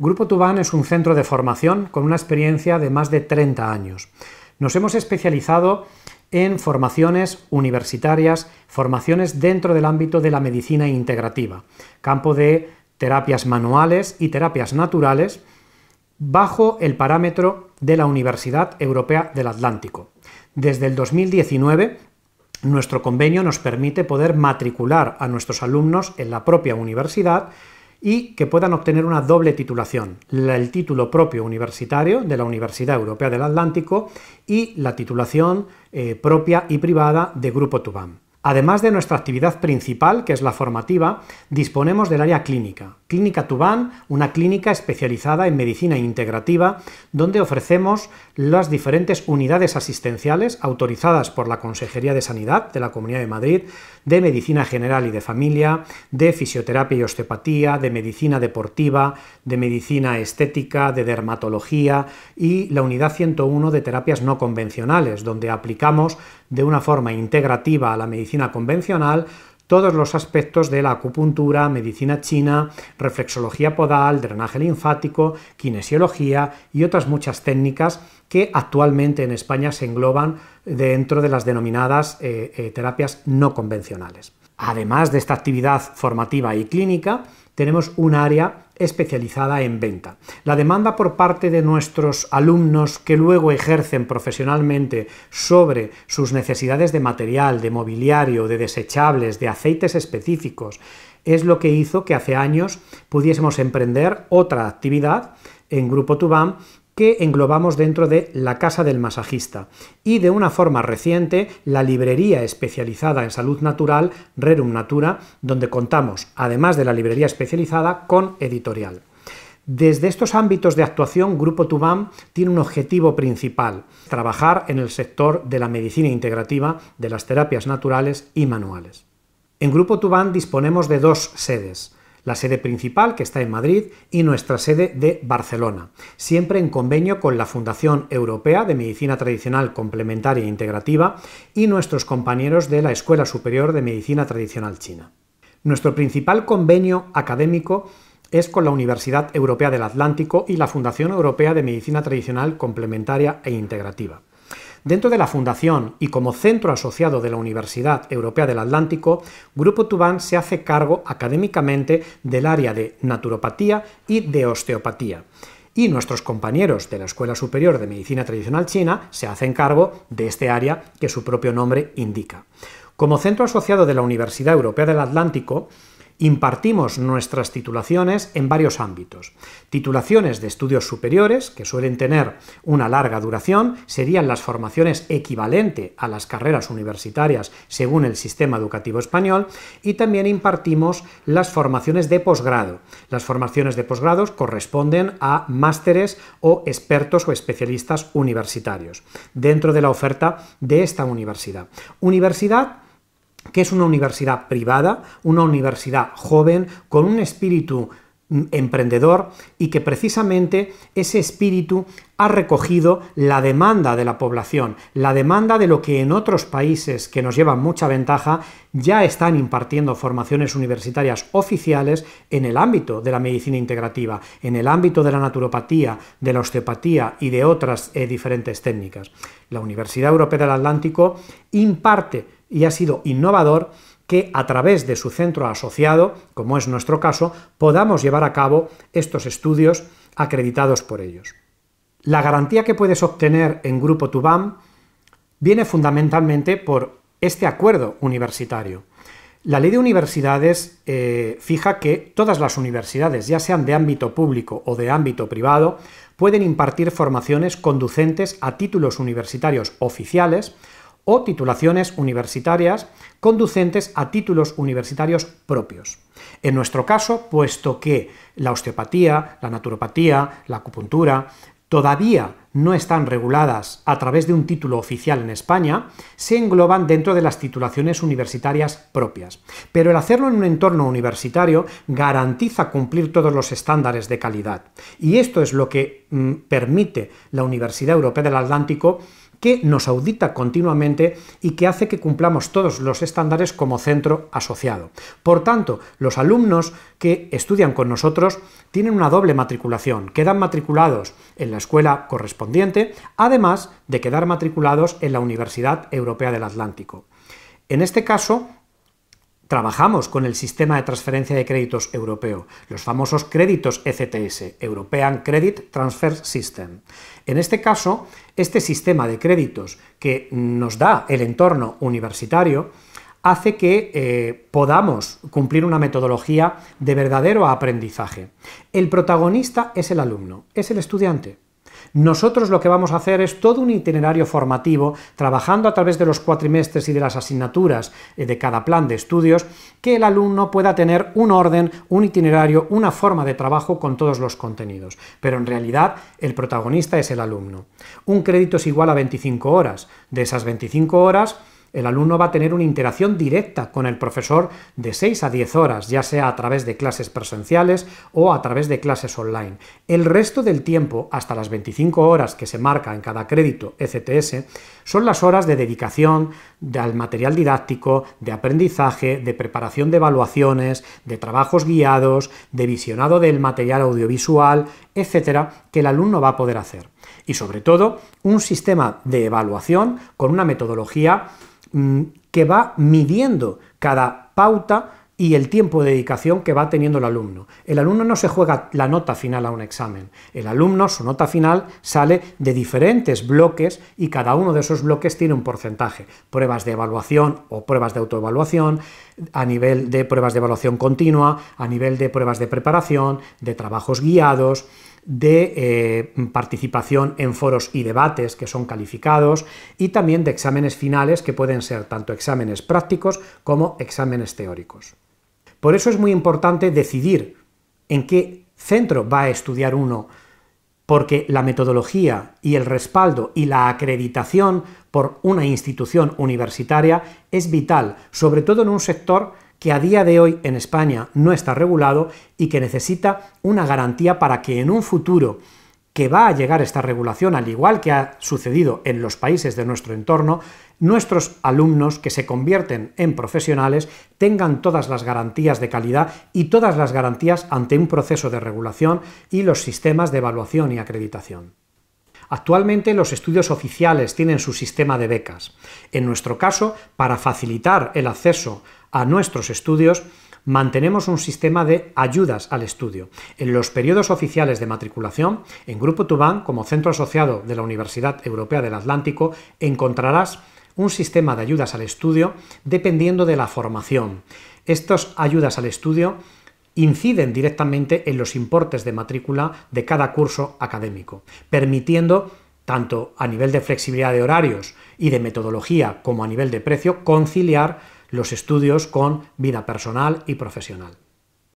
Grupo Tubán es un centro de formación con una experiencia de más de 30 años. Nos hemos especializado en formaciones universitarias, formaciones dentro del ámbito de la medicina integrativa, campo de terapias manuales y terapias naturales, bajo el parámetro de la Universidad Europea del Atlántico. Desde el 2019, nuestro convenio nos permite poder matricular a nuestros alumnos en la propia universidad y que puedan obtener una doble titulación, el título propio universitario de la Universidad Europea del Atlántico y la titulación eh, propia y privada de Grupo Tubán. Además de nuestra actividad principal, que es la formativa, disponemos del área clínica. Clínica Tubán, una clínica especializada en medicina integrativa, donde ofrecemos las diferentes unidades asistenciales autorizadas por la Consejería de Sanidad de la Comunidad de Madrid, de medicina general y de familia, de fisioterapia y osteopatía, de medicina deportiva, de medicina estética, de dermatología y la unidad 101 de terapias no convencionales, donde aplicamos de una forma integrativa a la medicina convencional todos los aspectos de la acupuntura, medicina china, reflexología podal, drenaje linfático, kinesiología y otras muchas técnicas que actualmente en España se engloban dentro de las denominadas eh, eh, terapias no convencionales. Además de esta actividad formativa y clínica, tenemos un área especializada en venta. La demanda por parte de nuestros alumnos que luego ejercen profesionalmente sobre sus necesidades de material, de mobiliario, de desechables, de aceites específicos, es lo que hizo que hace años pudiésemos emprender otra actividad en Grupo Tubam que englobamos dentro de la Casa del Masajista y de una forma reciente la librería especializada en salud natural Rerum Natura, donde contamos, además de la librería especializada, con editorial. Desde estos ámbitos de actuación, Grupo Tubam tiene un objetivo principal, trabajar en el sector de la medicina integrativa, de las terapias naturales y manuales. En Grupo Tubán disponemos de dos sedes, la sede principal que está en Madrid y nuestra sede de Barcelona, siempre en convenio con la Fundación Europea de Medicina Tradicional Complementaria e Integrativa y nuestros compañeros de la Escuela Superior de Medicina Tradicional China. Nuestro principal convenio académico es con la Universidad Europea del Atlántico y la Fundación Europea de Medicina Tradicional Complementaria e Integrativa. Dentro de la Fundación y como centro asociado de la Universidad Europea del Atlántico, Grupo Tubán se hace cargo académicamente del área de naturopatía y de osteopatía. Y nuestros compañeros de la Escuela Superior de Medicina Tradicional China se hacen cargo de este área que su propio nombre indica. Como centro asociado de la Universidad Europea del Atlántico, Impartimos nuestras titulaciones en varios ámbitos. Titulaciones de estudios superiores, que suelen tener una larga duración, serían las formaciones equivalente a las carreras universitarias según el sistema educativo español, y también impartimos las formaciones de posgrado. Las formaciones de posgrados corresponden a másteres o expertos o especialistas universitarios dentro de la oferta de esta universidad. Universidad que es una universidad privada, una universidad joven, con un espíritu mm, emprendedor y que precisamente ese espíritu ha recogido la demanda de la población, la demanda de lo que en otros países que nos llevan mucha ventaja ya están impartiendo formaciones universitarias oficiales en el ámbito de la medicina integrativa, en el ámbito de la naturopatía, de la osteopatía y de otras eh, diferentes técnicas. La Universidad Europea del Atlántico imparte y ha sido innovador que a través de su centro asociado, como es nuestro caso, podamos llevar a cabo estos estudios acreditados por ellos. La garantía que puedes obtener en Grupo Tubam viene fundamentalmente por este acuerdo universitario. La ley de universidades eh, fija que todas las universidades, ya sean de ámbito público o de ámbito privado, pueden impartir formaciones conducentes a títulos universitarios oficiales o titulaciones universitarias conducentes a títulos universitarios propios. En nuestro caso, puesto que la osteopatía, la naturopatía, la acupuntura todavía no están reguladas a través de un título oficial en España, se engloban dentro de las titulaciones universitarias propias. Pero el hacerlo en un entorno universitario garantiza cumplir todos los estándares de calidad. Y esto es lo que mm, permite la Universidad Europea del Atlántico que nos audita continuamente y que hace que cumplamos todos los estándares como centro asociado. Por tanto, los alumnos que estudian con nosotros tienen una doble matriculación. Quedan matriculados en la escuela correspondiente, además de quedar matriculados en la Universidad Europea del Atlántico. En este caso, Trabajamos con el sistema de transferencia de créditos europeo, los famosos créditos ECTS, European Credit Transfer System. En este caso, este sistema de créditos que nos da el entorno universitario hace que eh, podamos cumplir una metodología de verdadero aprendizaje. El protagonista es el alumno, es el estudiante. Nosotros lo que vamos a hacer es todo un itinerario formativo, trabajando a través de los cuatrimestres y de las asignaturas eh, de cada plan de estudios, que el alumno pueda tener un orden, un itinerario, una forma de trabajo con todos los contenidos. Pero en realidad el protagonista es el alumno. Un crédito es igual a 25 horas. De esas 25 horas, el alumno va a tener una interacción directa con el profesor de 6 a 10 horas, ya sea a través de clases presenciales o a través de clases online. El resto del tiempo, hasta las 25 horas que se marca en cada crédito ECTS, son las horas de dedicación al material didáctico, de aprendizaje, de preparación de evaluaciones, de trabajos guiados, de visionado del material audiovisual, etcétera, que el alumno va a poder hacer y sobre todo un sistema de evaluación con una metodología mm, que va midiendo cada pauta y el tiempo de dedicación que va teniendo el alumno. El alumno no se juega la nota final a un examen. El alumno, su nota final, sale de diferentes bloques y cada uno de esos bloques tiene un porcentaje. Pruebas de evaluación o pruebas de autoevaluación, a nivel de pruebas de evaluación continua, a nivel de pruebas de preparación, de trabajos guiados, de eh, participación en foros y debates que son calificados y también de exámenes finales que pueden ser tanto exámenes prácticos como exámenes teóricos. Por eso es muy importante decidir en qué centro va a estudiar uno, porque la metodología y el respaldo y la acreditación por una institución universitaria es vital, sobre todo en un sector que a día de hoy en España no está regulado y que necesita una garantía para que en un futuro que va a llegar esta regulación, al igual que ha sucedido en los países de nuestro entorno, nuestros alumnos que se convierten en profesionales tengan todas las garantías de calidad y todas las garantías ante un proceso de regulación y los sistemas de evaluación y acreditación. Actualmente los estudios oficiales tienen su sistema de becas. En nuestro caso, para facilitar el acceso a nuestros estudios, mantenemos un sistema de ayudas al estudio. En los periodos oficiales de matriculación, en Grupo Tubán, como centro asociado de la Universidad Europea del Atlántico, encontrarás un sistema de ayudas al estudio dependiendo de la formación. Estas ayudas al estudio inciden directamente en los importes de matrícula de cada curso académico, permitiendo tanto a nivel de flexibilidad de horarios y de metodología como a nivel de precio, conciliar los estudios con vida personal y profesional.